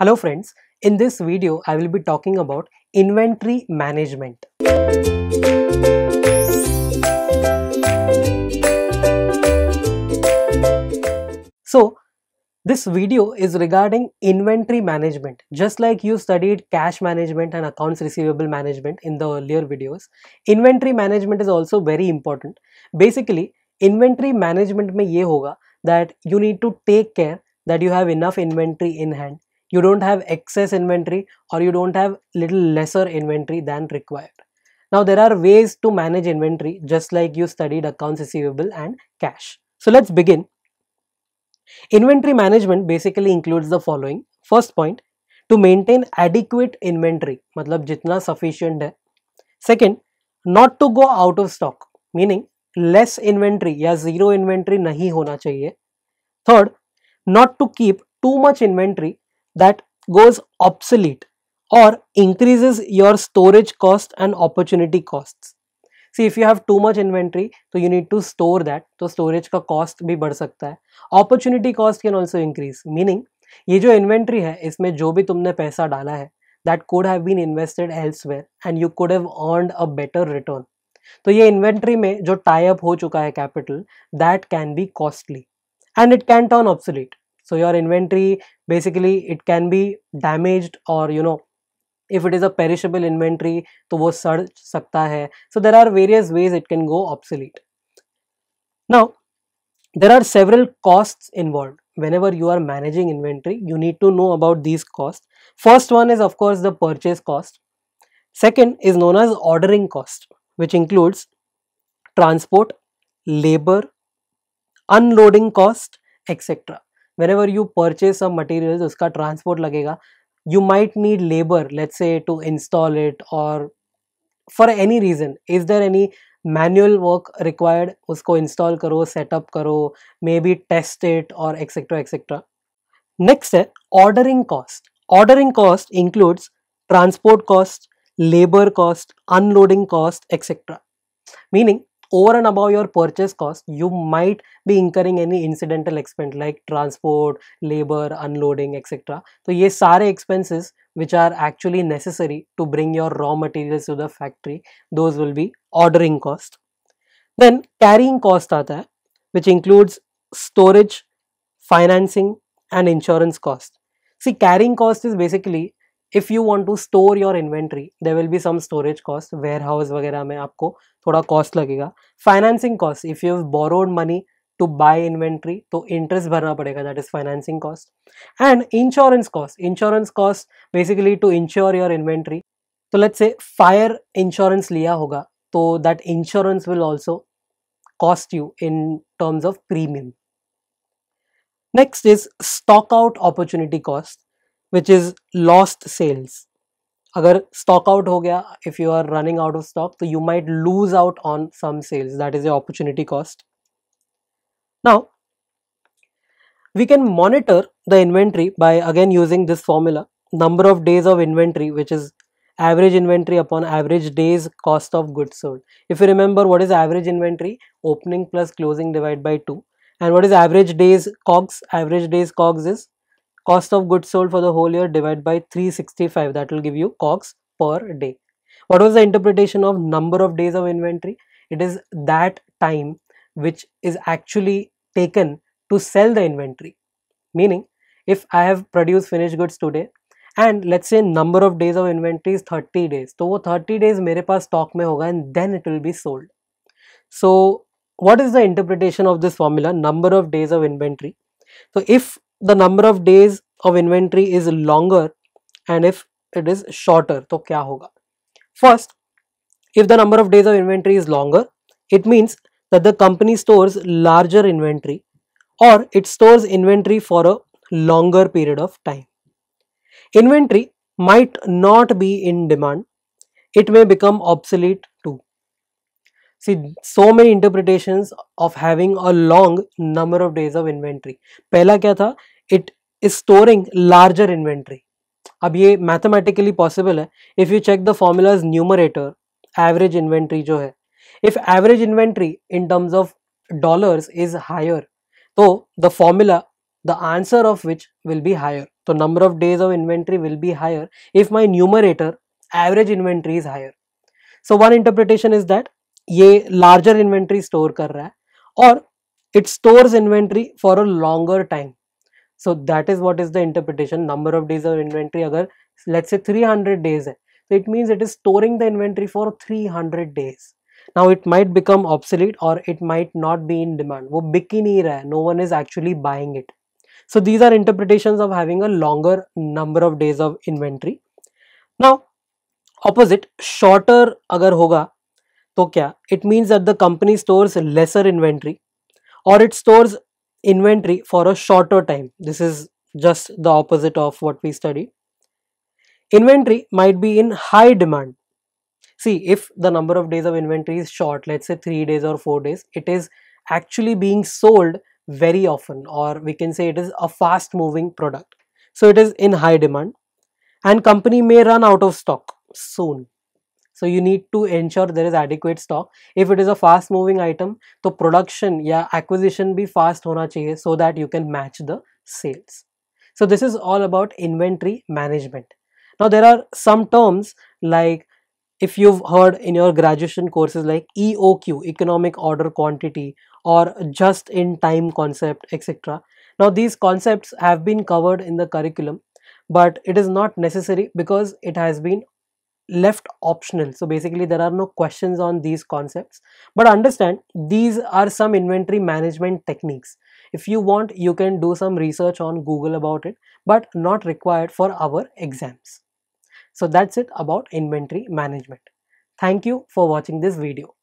Hello friends, in this video I will be talking about inventory management. So this video is regarding inventory management. Just like you studied cash management and accounts receivable management in the earlier videos, inventory management is also very important. Basically, inventory management may ye hoga that you need to take care that you have enough inventory in hand you don't have excess inventory or you don't have little lesser inventory than required now there are ways to manage inventory just like you studied accounts receivable and cash so let's begin inventory management basically includes the following first point to maintain adequate inventory matlab jitna sufficient hai second not to go out of stock meaning less inventory या zero inventory नहीं होना चाहिए third not to keep too much inventory that goes obsolete or increases your storage cost and opportunity costs. See, if you have too much inventory, so you need to store that. So storage ka cost bhi badh sakta hai Opportunity cost can also increase. Meaning, ye jo inventory hai isme jo bhi tumne paisa dala hai that could have been invested elsewhere and you could have earned a better return. तो ये inventory में जो tie up हो चुका है capital that can be costly and it can turn obsolete so your inventory basically it can be damaged or you know if it is a perishable inventory तो वो सड़ सकता है so there are various ways it can go obsolete now there are several costs involved whenever you are managing inventory you need to know about these costs first one is of course the purchase cost second is known as ordering cost which includes transport labor unloading cost etc whenever you purchase some material उसका transport लगेगा you might need labour let's say to install it और for any reason is there any manual work required उसको install करो setup करो maybe test it और etcetera etcetera next है ordering cost ordering cost includes transport cost labour cost unloading cost etcetera meaning over and above your purchase cost you might be incurring any incidental expense like transport labor unloading etc so ye sare expenses which are actually necessary to bring your raw materials to the factory those will be ordering cost then carrying cost aata hai, which includes storage financing and insurance cost see carrying cost is basically if you want to store your inventory there will be some storage cost warehouse वगैरह में आपको थोड़ा cost लगेगा financing cost if you borrowed money to buy inventory तो interest भरना पड़ेगा that is financing cost and insurance cost insurance cost basically to insure your inventory तो let say fire insurance लिया होगा तो that insurance will also cost you in terms of premium next is stock out opportunity cost which is lost sales अगर stock out हो गया if you are running out of stock तो you might lose out on some sales that opportunity cost now we can monitor the inventory by again using this formula number of days of inventory which is average inventory upon average days cost of goods sold if you remember what is average inventory opening plus closing divided by 2 and what is average days cogs average days cogs is cost of goods sold for the whole year divided by 365 that will give you cox per day what was the interpretation of number of days of inventory it is that time which is actually taken to sell the inventory meaning if i have produced finished goods today and let's say number of days of inventory is 30 days वो 30 days, मेरे पास stock में होगा and then it will be sold. So, what is the interpretation of this formula number of days of inventory so if the number of days of inventory is longer and if it is shorter to kya hoga first if the number of days of inventory is longer it means that the company stores larger inventory or it stores inventory for a longer period of time inventory might not be in demand it may become obsolete see so many interpretation of having a long number of days of inventory पहला क्या था it is storing larger inventory अब ये mathematically possible है if you check the formulas numerator average inventory जो है if average inventory in terms of dollar is higher तो the formula the answer of which will be higher तो number of days of inventory will be higher if my numerator average inventory is higher so one interpretation is that ये larger inventory store कर रहा है और it store inventory for a longer time so that is what is the interpretation number of days of inventory अगर let say three hundred days है तो it means it is storing the inventory for three hundred days now it might become obsolete और it might not be in demand वो बिक ही नहीं रहा है no one is actually buying it so these are interpretation of having a longer number of days of inventory now opposite shorter अगर होगा तो क्या it means that the company stores lesser inventory or it stores inventory for a shorter time this is just the opposite of what we studied inventory might be in high demand see if the number of days of inventory is short let's say 3 days or 4 days it is actually being sold very often or we can say it is a fast moving product so it is in high demand and company may run out of stock soon so you need to ensure there is adequate stock if it is a fast moving item the production yeah acquisition be fast होना चाहिए so that you can match the sales so this is all about inventory management now there are some terms like if you've heard in your graduation courses like EOQ economic order quantity or just in time concept etc now these concepts have been covered in the curriculum but it is not necessary because it has been left optional so basically there are no questions on these concepts but understand these are some inventory management techniques if you want you can do some research on google about it but not required for our exams so that's it about inventory management thank you for watching this video